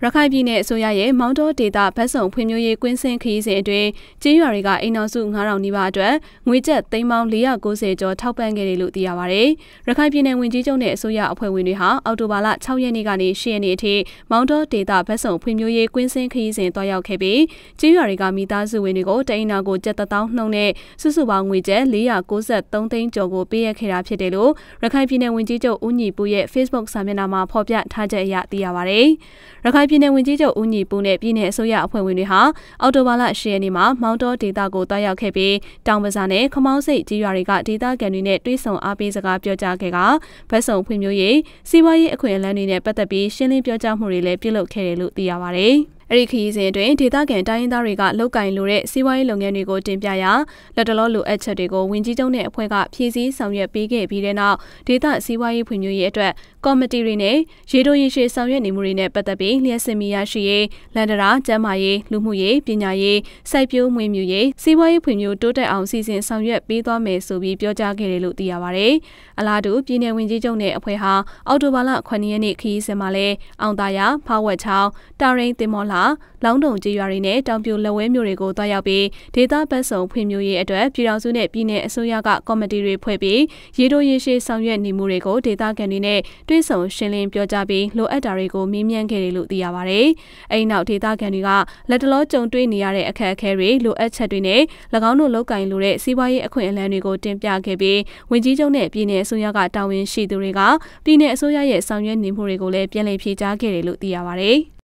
ရခိုင်ပြည်နယ်အစိုးရရဲ့မောင်းတောဒေတာဘတ်စုံဖွံ့ဖြိုးရေးကွင်းစင်ခရီးစဉ်အတွင်းကျေးရွာတွေကအိမ်တော်စု9000နီးပါးအတွက်ငွေကျပ်သိန်းပေါင်း490ကျော်ထောက်ပံ့ခဲ့တယ်လို့သိရပါဗျ။ရခိုင်ပြည်နယ်ဝန်ကြီးချုပ်နဲ့အစိုးရအဖွဲ့ဝင်တွေဟာအောက်တိုဘာလ6ရက်နေ့ကနေ10ရက်နေ့အထိမောင်းတောဒေတာဘတ်စုံဖွံ့ဖြိုးရေးကွင်းစင်ခရီးစဉ်တွားရောက်ခဲ့ပြီးကျေးရွာတွေကမိသားစုဝင်တွေကိုတိန်နာကိုကျပ်1000နှုန်းနဲ့စုစုပေါင်းငွေကျပ်493သိန်းကျော်ကိုပေးရခဲ့တာဖြစ်တယ်လို့ရခိုင်ပြည်နယ်ဝန်ကြီးချုပ်ဦးညီပူရဲ့ Facebook စာမျက်နှာမှာဖော်ပြထားချက်အရသိရပါဗျ။ရခိုင်ပြည်နယ်ဝန်ကြီးချုပ်ဦးညီပူနဲ့ပြည်နယ်အစိုးရအဖွဲ့ဝင်တွေဟာအော်တိုဘာလ10ရက်နေ့မှာမောင်တောဒေသကိုတွားရောက်ခဲ့ပြီးတောင်ပဇာနဲ့ခမောင်းစိတ်ကြီးရွာတွေကဒေသခံတွေနဲ့တွေ့ဆုံအားပေးစကားပြောကြားခဲ့ကဗတ်စုံဖွံ့ဖြိုးရေးစီးပွားရေးအခွင့်အလမ်းတွေနဲ့ပတ်သက်ပြီးရှင်းလင်းပြောကြားမှုတွေလည်းပြုလုပ်ခဲ့တယ်လို့သိရပါဗျ။အဲ့ဒီခရီးစဉ်အတွင်းဒေသခံတိုင်းရင်းသားတွေကလောက်ကင်လိုတဲ့စီးပွားရေးလုပ်ငန်းတွေကိုတင်ပြရာလက်တလောလိုအပ်ချက်တွေကိုဝင်ကြီးချုပ်နဲ့အဖွဲ့ကဖြည့်ဆည်းဆောင်ရွက်ပေးခဲ့ပြီးတဲ့နောက်ဒေသစီးပွားရေးဖွံ့ဖြိုးရေးအတွက်ကော်မတီတွေနဲ့ရေတိုရင်ရှည်ဆောင်ရွက်နေမှုတွေနဲ့ပတ်သက်ပြီးလျှက်စင်မီရရှိရေးလန်ဒရာကျန်းမာရေးလူမှုရေးပညာရေးစိုက်ပျိုးမွေးမြူရေးစီးပွားရေးဖွံ့ဖြိုးတိုးတက်အောင်စီစဉ်ဆောင်ရွက်ပေးသွားမယ်ဆိုပြီးပြောကြားခဲ့တယ်လို့သိရပါဗျ။အလားတူပြည်내ဝင်ကြီးချုပ်နဲ့အဖွဲ့ဟာအော်တိုဘာလ9ရက်နေ့ခရီးစဉ်မှာလဲအောင်သားရဖားဝက်ချောင်းတာရင်တင်မောလာဟာလောင်းတုံကျေးရွာတွေနဲ့တောင်ပြိုလက်ဝဲမြို့တွေကိုတွားရောက်ပြီးဒေသဘက်စုံဖွံ့ဖြိုးရေးအတွက်ပြည်ထောင်စုနဲ့ပြည်내အစိုးရကကော်မတီတွေဖွဲ့ပြီးရေတိုရေရှည်ဆောင်ရွက်နေမှုတွေကိုဒေသခံတွေနဲ့တွဲဆုံရှင်းလင်းပြောကြားပြီးလိုအပ်တာတွေကိုမေးမြန်းခဲ့တယ်လို့သိရပါတယ်။အဲဒီနောက်ဒေသခံတွေကလက်တလောကြုံတွေ့နေရတဲ့အခက်အခဲတွေလိုအပ်ချက်တွေနဲ့၎င်းတို့လောက်ကင်လိုတဲ့စီးပွားရေးအခွင့်အလမ်းတွေကိုတင်ပြခဲ့ပြီးဝင်ကြီးချုပ်နဲ့ပြည်내အစိုးရကတာဝန်ရှိသူတွေကပြည်내အစိုးရရဲ့ဆောင်ရွက်နေမှုတွေကိုလည်းပြန်လည်ဖြေကြားခဲ့တယ်လို့သိရပါတယ်။